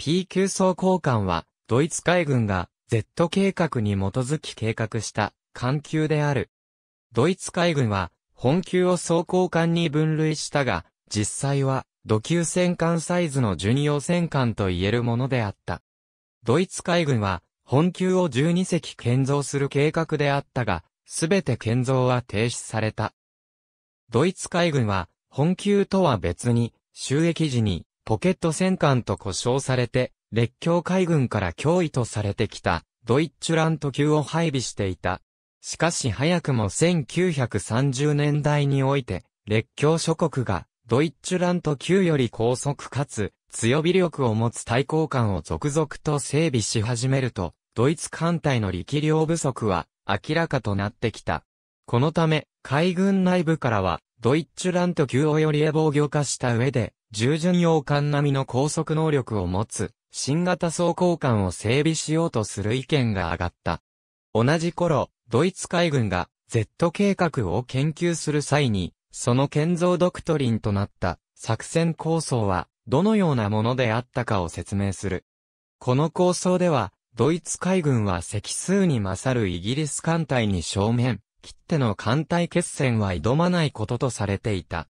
p 級装甲艦は、ドイツ海軍が Z 計画に基づき計画した艦級である。ドイツ海軍は、本級を装甲艦に分類したが、実際は、土級戦艦サイズの巡洋戦艦と言えるものであった。ドイツ海軍は、本級を12隻建造する計画であったが、すべて建造は停止された。ドイツ海軍は、本級とは別に、収益時に、ポケット戦艦と呼称されて、列強海軍から脅威とされてきた、ドイッチュラント級を配備していた。しかし早くも1930年代において、列強諸国が、ドイッチュラント級より高速かつ、強火力を持つ対抗艦を続々と整備し始めると、ドイツ艦隊の力量不足は明らかとなってきた。このため、海軍内部からは、ドイッチュラント級をよりエ防御化した上で、従順洋艦並みの高速能力を持つ、新型装甲艦を整備しようとする意見が上がった。同じ頃、ドイツ海軍が Z 計画を研究する際に、その建造ドクトリンとなった作戦構想は、どのようなものであったかを説明する。この構想では、ドイツ海軍は隻数に勝るイギリス艦隊に正面、切手の艦隊決戦は挑まないこととされていた。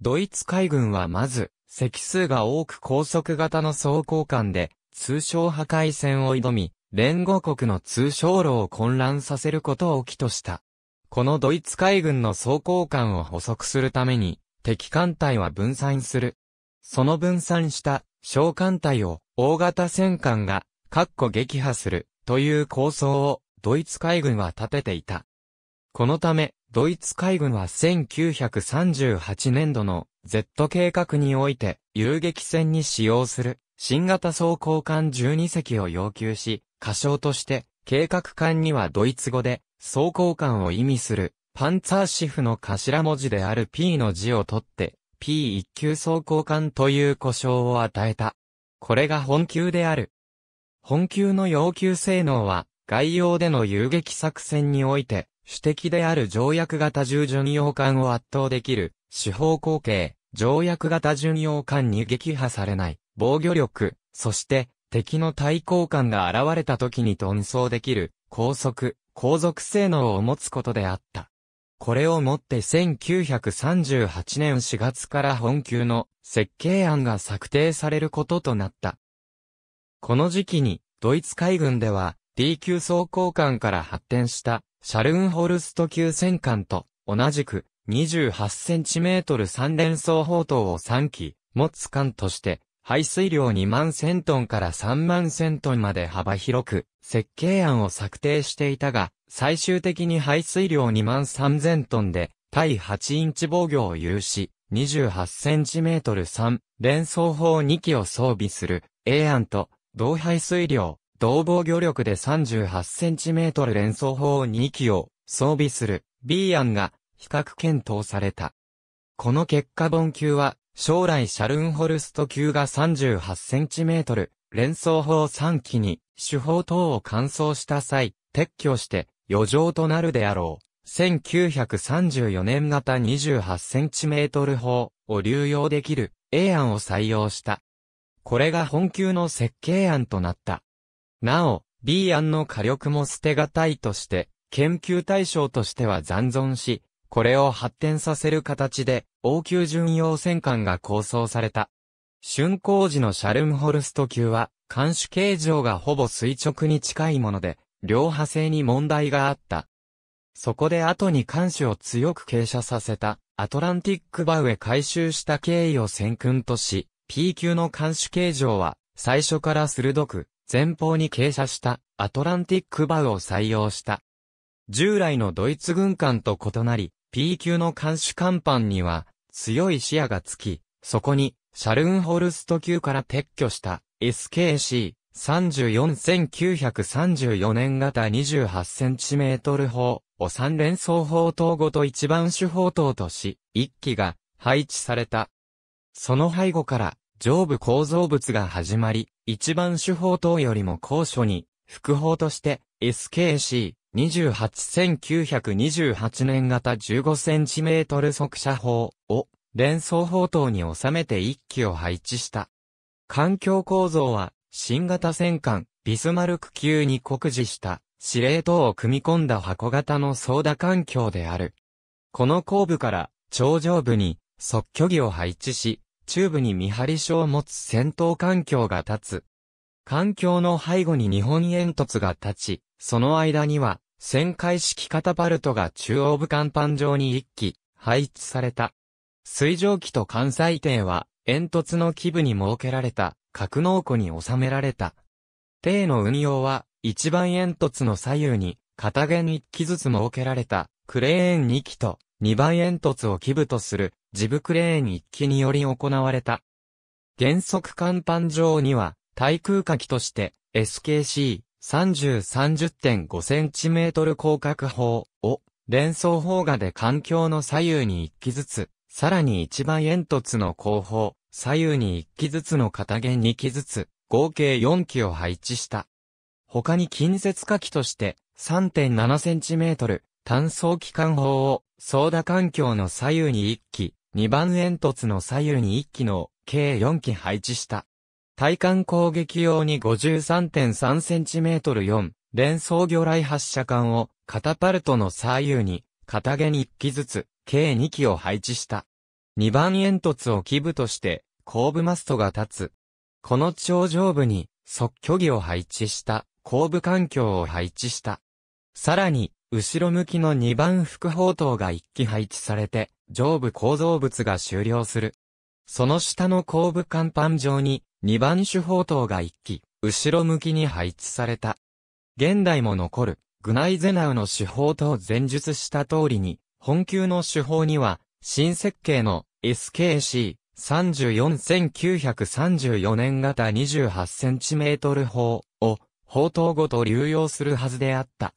ドイツ海軍はまず、隻数が多く高速型の装甲艦で、通商破壊戦を挑み、連合国の通商路を混乱させることを起とした。このドイツ海軍の装甲艦を捕捉するために、敵艦隊は分散する。その分散した小艦隊を大型戦艦が、かっこ撃破するという構想をドイツ海軍は立てていた。このため、ドイツ海軍は1938年度の Z 計画において遊撃戦に使用する新型装甲艦12隻を要求し、過小として計画艦にはドイツ語で装甲艦を意味するパンツァーシフの頭文字である P の字を取って P1 級装甲艦という故障を与えた。これが本級である。本級の要求性能は概要での遊撃作戦において主敵である条約型従順洋艦を圧倒できる、司法後継、条約型巡洋艦に撃破されない、防御力、そして、敵の対抗艦が現れた時に遁走できる、高速、後続性能を持つことであった。これをもって1938年4月から本級の設計案が策定されることとなった。この時期に、ドイツ海軍では、D 級装甲艦から発展したシャルンホルスト級戦艦と同じく 28cm 三連装砲塔を3機持つ艦として排水量2万1000トンから3万1000トンまで幅広く設計案を策定していたが最終的に排水量2万3000トンで対8インチ防御を有し 28cm3 連装砲2機を装備する A 案と同排水量同防御力で 38cm 連装砲2機を装備する B 案が比較検討された。この結果本級は将来シャルンホルスト級が 38cm 連装砲3機に手法等を乾燥した際撤去して余剰となるであろう。1934年型 28cm 砲を流用できる A 案を採用した。これが本級の設計案となった。なお、B 案の火力も捨てがたいとして、研究対象としては残存し、これを発展させる形で、応急巡洋戦艦が構想された。竣工時のシャルンホルスト級は、艦首形状がほぼ垂直に近いもので、両派性に問題があった。そこで後に艦首を強く傾斜させた、アトランティックバウへ回収した経緯を先訓とし、P 級の艦首形状は、最初から鋭く、前方に傾斜したアトランティックバウを採用した。従来のドイツ軍艦と異なり、P 級の艦首艦板には強い視野がつき、そこにシャルンホルスト級から撤去した SKC34-1934 年型 28cm 砲を三連装砲塔ごと一番主砲塔とし、一機が配置された。その背後から上部構造物が始まり、一番主法等よりも高所に、副砲として SKC、28-1928年型 15cm 速射砲を連装砲塔に収めて一機を配置した。環境構造は新型戦艦ビスマルク級に酷似した司令塔を組み込んだ箱型の操舵環境である。この後部から頂上部に即居儀を配置し、中部に見張り所を持つ戦闘環境が立つ。環境の背後に日本煙突が立ち、その間には、旋回式カタパルトが中央部甲板上に一機、配置された。水蒸気と関西艇は、煙突の基部に設けられた、格納庫に収められた。艇の運用は、一番煙突の左右に、片弦一機ずつ設けられた、クレーン2機と、2番煙突を基部とする、ジブクレーン一機により行われた。原則甲板上には、対空火器として、SKC、3030.5センチメートル広角砲を連装砲画で環境の左右に一機ずつ、さらに1番煙突の後方、左右に1機ずつの片弦2機ずつ、合計4機を配置した。他に近接火器として3.7センチメートル単層機関砲を、ソーダ環境の左右に1機、2番煙突の左右に1機の、計4機配置した。対艦攻撃用に 53.3cm4、連装魚雷発射管を、カタパルトの左右に、片毛に1機ずつ、計2機を配置した。2番煙突を基部として、後部マストが立つ。この頂上部に、即距儀を配置した、後部環境を配置した。さらに、後ろ向きの2番副砲塔が1機配置されて、上部構造物が終了する。その下の後部甲板上に、2番主砲塔が1機、後ろ向きに配置された。現代も残る、グナイゼナウの手法と前述した通りに、本級の手法には、新設計の SKC34-1934 年型 28cm 砲を、砲塔ごと流用するはずであった。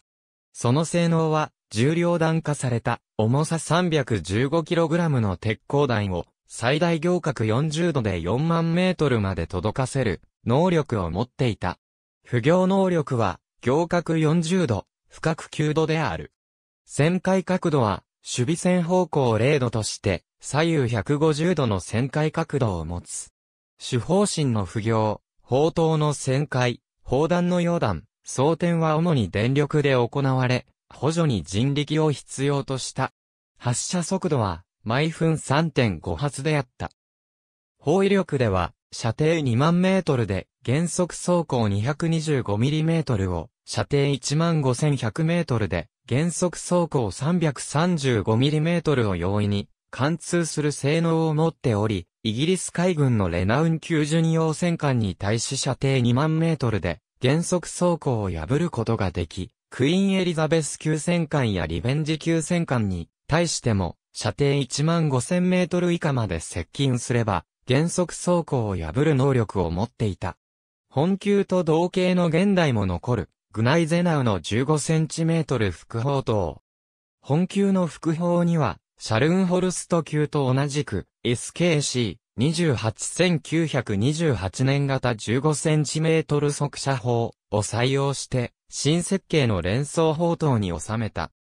その性能は、重量弾化された、重さ 315kg の鉄鋼弾を、最大行角40度で4万メートルまで届かせる、能力を持っていた。不行能力は、行角40度、深く9度である。旋回角度は、守備線方向0度として、左右150度の旋回角度を持つ。主方針の不行、砲塔の旋回、砲弾の溶弾、装填は主に電力で行われ、補助に人力を必要とした。発射速度は毎分3.5発であった。包囲力では、射程2万メートルで、原則走行2 2 5トルを、射程1 5100メートルで、原則走行3 3 5トルを容易に、貫通する性能を持っており、イギリス海軍のレナウン級巡洋戦艦に対し射程2万メートルで、原則走行を破ることができ、クイーンエリザベス級戦艦やリベンジ級戦艦に対しても、射程1万5000メートル以下まで接近すれば、原則走行を破る能力を持っていた。本級と同型の現代も残る、グナイゼナウの15センチメートル副砲塔。本級の副砲には、シャルンホルスト級と同じく、SKC、2 8 9 2 8年型 15cm 速射砲を採用して、新設計の連装砲塔に収めた。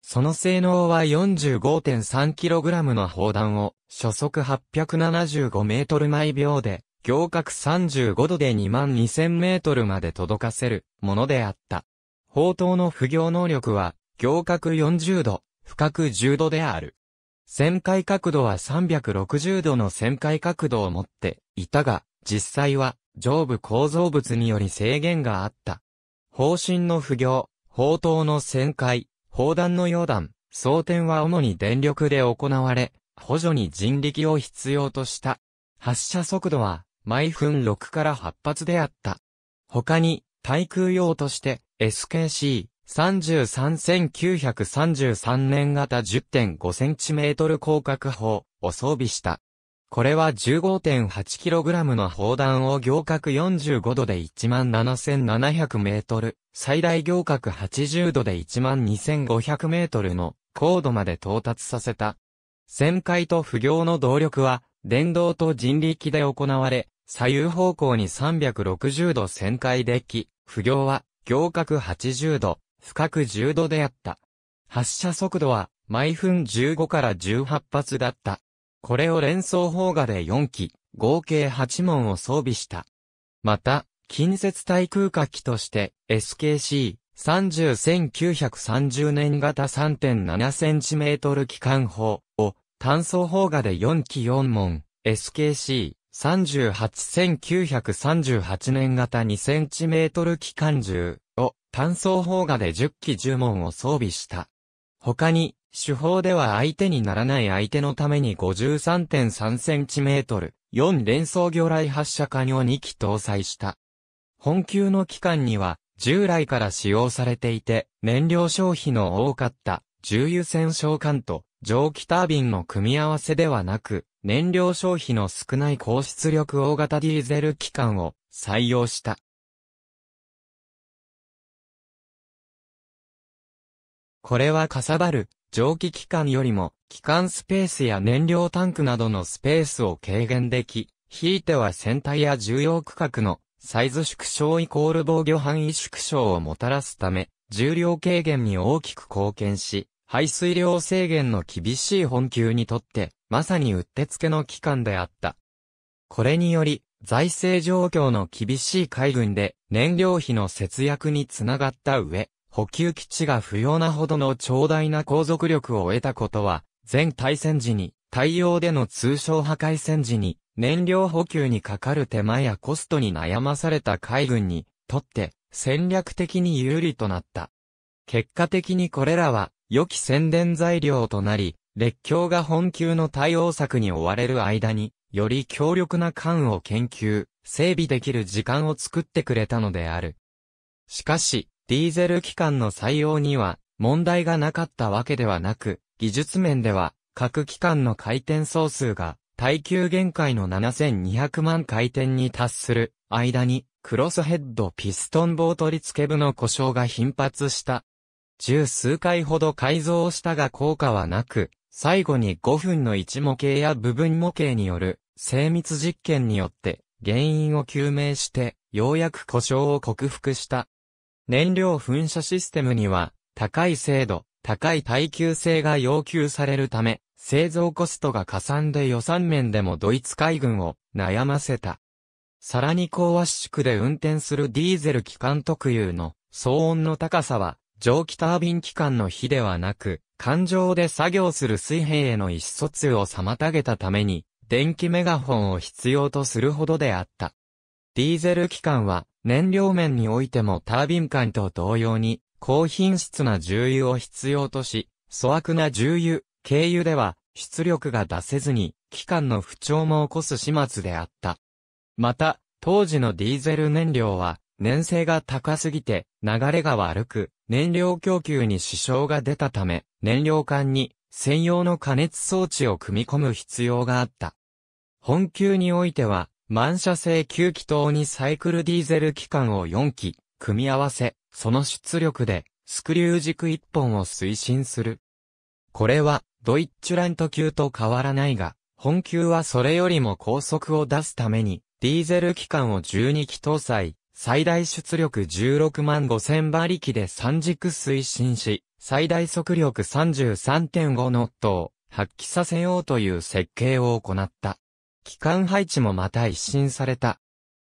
その性能は 45.3kg の砲弾を、初速 875m 毎秒で、行角35度で 22000m まで届かせるものであった。砲塔の不行能力は、行角40度、深く10度である。旋回角度は360度の旋回角度を持っていたが、実際は上部構造物により制限があった。方針の不行、砲塔の旋回、砲弾の溶弾、装填は主に電力で行われ、補助に人力を必要とした。発射速度は毎分6から8発であった。他に、対空用として SKC、33933年型 10.5cm 広角砲を装備した。これは 15.8kg の砲弾を行角45度で17700メートル、最大行角80度で12500メートルの高度まで到達させた。旋回と不行の動力は、電動と人力で行われ、左右方向に360度旋回でき、不行は行角80度、深く10度であった。発射速度は毎分15から18発だった。これを連装砲画で4機、合計8門を装備した。また、近接対空火器として SKC、30-1930年型 3.7cm 機関砲を単装砲画で4機4門、SKC、38-1938年型 2cm 機関銃、単装砲画で10機10門を装備した。他に、手法では相手にならない相手のために 53.3cm、4連装魚雷発射管を2機搭載した。本級の機関には、従来から使用されていて、燃料消費の多かった、重油戦召喚と蒸気タービンの組み合わせではなく、燃料消費の少ない高出力大型ディーゼル機関を採用した。これはかさばる、蒸気機関よりも、機関スペースや燃料タンクなどのスペースを軽減でき、ひいては船体や重要区画のサイズ縮小イコール防御範囲縮小をもたらすため、重量軽減に大きく貢献し、排水量制限の厳しい本級にとって、まさにうってつけの機関であった。これにより、財政状況の厳しい海軍で燃料費の節約につながった上、補給基地が不要なほどの長大な航続力を得たことは、全対戦時に、太陽での通商破壊戦時に、燃料補給にかかる手間やコストに悩まされた海軍に、とって戦略的に有利となった。結果的にこれらは良き宣伝材料となり、列強が本級の対応策に追われる間に、より強力な艦を研究、整備できる時間を作ってくれたのである。しかし、ディーゼル機関の採用には問題がなかったわけではなく、技術面では各機関の回転総数が耐久限界の7200万回転に達する間にクロスヘッドピストン棒取り付け部の故障が頻発した。十数回ほど改造をしたが効果はなく、最後に5分の1模型や部分模型による精密実験によって原因を究明してようやく故障を克服した。燃料噴射システムには、高い精度、高い耐久性が要求されるため、製造コストが加算で予算面でもドイツ海軍を悩ませた。さらに高圧縮で運転するディーゼル機関特有の騒音の高さは、蒸気タービン機関の比ではなく、環状で作業する水平への意思疎通を妨げたために、電気メガホンを必要とするほどであった。ディーゼル機関は、燃料面においてもタービン管と同様に、高品質な重油を必要とし、粗悪な重油、軽油では、出力が出せずに、機関の不調も起こす始末であった。また、当時のディーゼル燃料は、粘性が高すぎて、流れが悪く、燃料供給に支障が出たため、燃料管に専用の加熱装置を組み込む必要があった。本級においては、満車製9気筒にサイクルディーゼル機関を4機、組み合わせ、その出力で、スクリュー軸1本を推進する。これは、ドイッチュラント級と変わらないが、本級はそれよりも高速を出すために、ディーゼル機関を12気搭載、最大出力16万5000馬力で3軸推進し、最大速力33.5ノットを発揮させようという設計を行った。機関配置もまた一新された。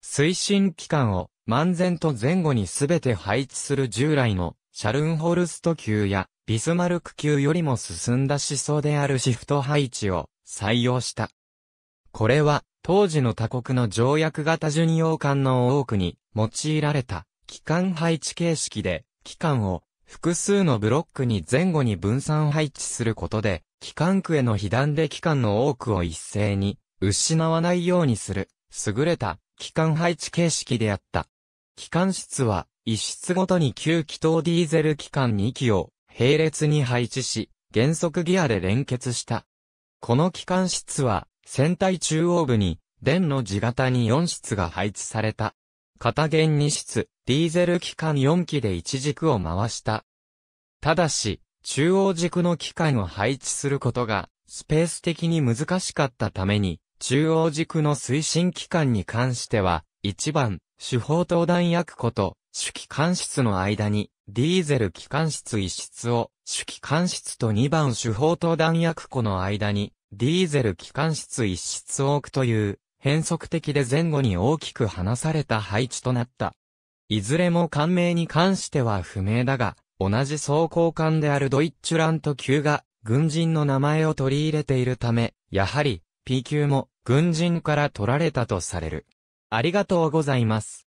推進機関を漫然と前後にすべて配置する従来のシャルンホルスト級やビスマルク級よりも進んだ思想であるシフト配置を採用した。これは当時の他国の条約型巡洋艦の多くに用いられた機関配置形式で機関を複数のブロックに前後に分散配置することで機関区への被弾で機関の多くを一斉に失わないようにする、優れた、機関配置形式であった。機関室は、一室ごとに9気筒ディーゼル機関2機を、並列に配置し、減速ギアで連結した。この機関室は、船体中央部に、電の字型に4室が配置された。片弦2室、ディーゼル機関4機で1軸を回した。ただし、中央軸の機関を配置することが、スペース的に難しかったために、中央軸の推進機関に関しては、1番、主砲等弾薬庫と、主機関室の間に、ディーゼル機関室一室を、主機関室と2番主砲等弾薬庫の間に、ディーゼル機関室一室を置くという、変則的で前後に大きく離された配置となった。いずれも艦名に関しては不明だが、同じ装甲艦であるドイッチュラント級が、軍人の名前を取り入れているため、やはり、P 級も軍人から取られたとされる。ありがとうございます。